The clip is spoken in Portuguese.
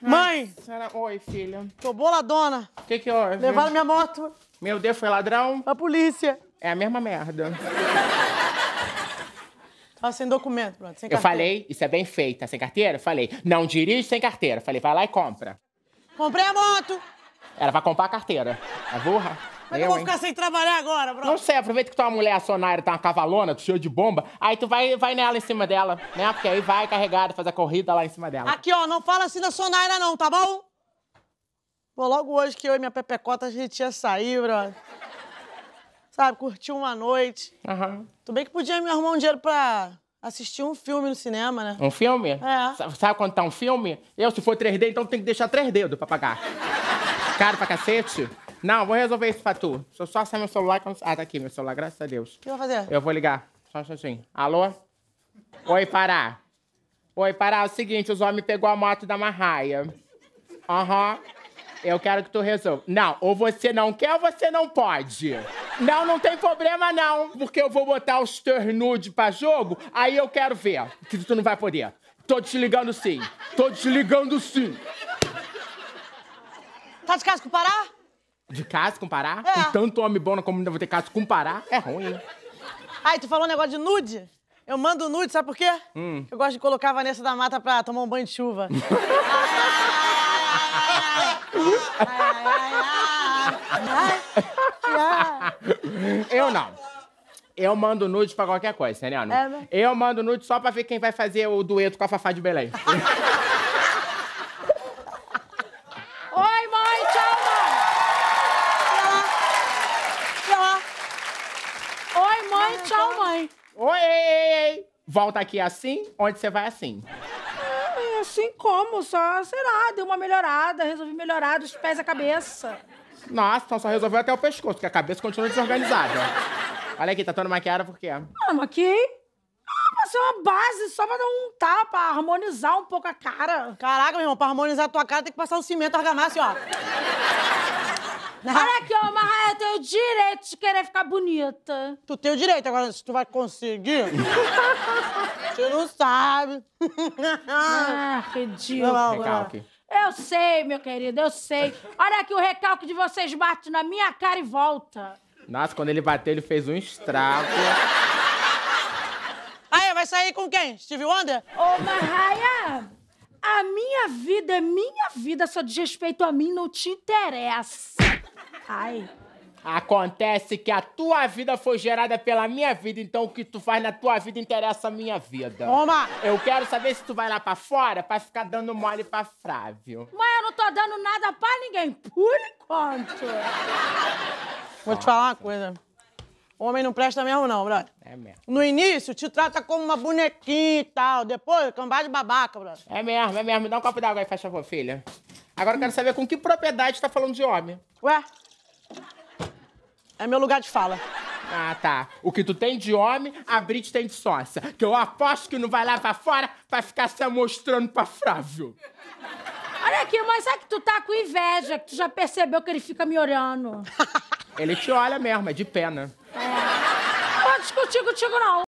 Mãe! Senhora... Oi, filha. Tô boladona. O que que houve? Levaram minha moto. Meu Deus, foi ladrão? A polícia. É a mesma merda. Tava sem documento, pronto, sem carteira. Eu falei, isso é bem feito, tá sem carteira? Falei, não dirige sem carteira. Falei, vai lá e compra. Comprei a moto. Ela vai comprar a carteira. A burra. Mas eu, eu vou hein? ficar sem trabalhar agora, bro. Não sei, aproveita que tua mulher Sonaira, tá uma cavalona, tu cheio de bomba, aí tu vai, vai nela em cima dela, né? Porque aí vai carregada, fazer a corrida lá em cima dela. Aqui, ó, não fala assim da Sonaira, não, tá bom? Pô, logo hoje que eu e minha pepecota, a gente ia sair, bro. Sabe, curtir uma noite. Aham. Uhum. Tudo bem que podia me arrumar um dinheiro pra assistir um filme no cinema, né? Um filme? É. Sabe, quanto tá um filme? Eu, se for 3D, então tem que deixar três dedos pra pagar. Caro pra cacete. Não, vou resolver isso pra tu. Deixa eu só acessar meu celular. Ah, tá aqui meu celular, graças a Deus. O que vou fazer? Eu vou ligar. Só um assim. Alô? Oi, Pará. Oi, Pará, é o seguinte, os homens pegou a moto da Marraia. Aham. Uhum. Eu quero que tu resolva. Não, ou você não quer ou você não pode. Não, não tem problema não, porque eu vou botar os ternude pra jogo, aí eu quero ver que tu não vai poder. Tô desligando sim. Tô desligando sim. Tá de casa com o Pará? De caso comparar? É. Com tanto homem bom na comunidade, vou ter caso comparar? É ruim, né? Ai, tu falou um negócio de nude? Eu mando nude, sabe por quê? Hum. Eu gosto de colocar a Vanessa da Mata pra tomar um banho de chuva. Eu não. Eu mando nude pra qualquer coisa, Seriano. É, mas... Eu mando nude só pra ver quem vai fazer o dueto com a Fafá de Belém. Oi, oi, ei, ei. Volta aqui assim, onde você vai assim. É, assim como? Só, sei lá, deu uma melhorada, resolvi melhorar dos pés à cabeça. Nossa, então só resolveu até o pescoço, porque a cabeça continua desorganizada. Olha aqui, tá toda maquiada por quê? Ah, maquiei ah, ser é uma base só pra dar um tapa, harmonizar um pouco a cara. Caraca, meu irmão, pra harmonizar a tua cara tem que passar um cimento argamassa, ó. Né? Olha aqui, ô, mas eu tenho o direito de querer ficar bonita. Tu tem o direito, agora se tu vai conseguir. tu não sabe. Ah, ridículo. Recalque. Eu sei, meu querido, eu sei. Olha aqui, o recalque de vocês bate na minha cara e volta. Nossa, quando ele bateu, ele fez um estrago. Aí, vai sair com quem? Steve Wonder? Ô, Marraia, a minha vida é minha vida, só de respeito a mim não te interessa. Ai. Acontece que a tua vida foi gerada pela minha vida, então o que tu faz na tua vida interessa a minha vida. Toma! Eu quero saber se tu vai lá pra fora pra ficar dando mole pra Frávio. Mãe, eu não tô dando nada pra ninguém, por enquanto. Vou te falar uma coisa. Homem não presta mesmo, não, brother. É mesmo. No início, te trata como uma bonequinha e tal. Depois, cambada de babaca, brother. É mesmo, é mesmo. Me dá um copo d'água aí, faz favor, filha. Agora eu quero saber com que propriedade tu tá falando de homem. Ué? É meu lugar de fala. Ah, tá. O que tu tem de homem, a Brit tem de sócia. Que eu aposto que não vai lá pra fora pra ficar se mostrando pra Frávio. Olha aqui, mas é que tu tá com inveja, que tu já percebeu que ele fica me olhando. Ele te olha mesmo, é de pena. É. Não vou discutir contigo, não.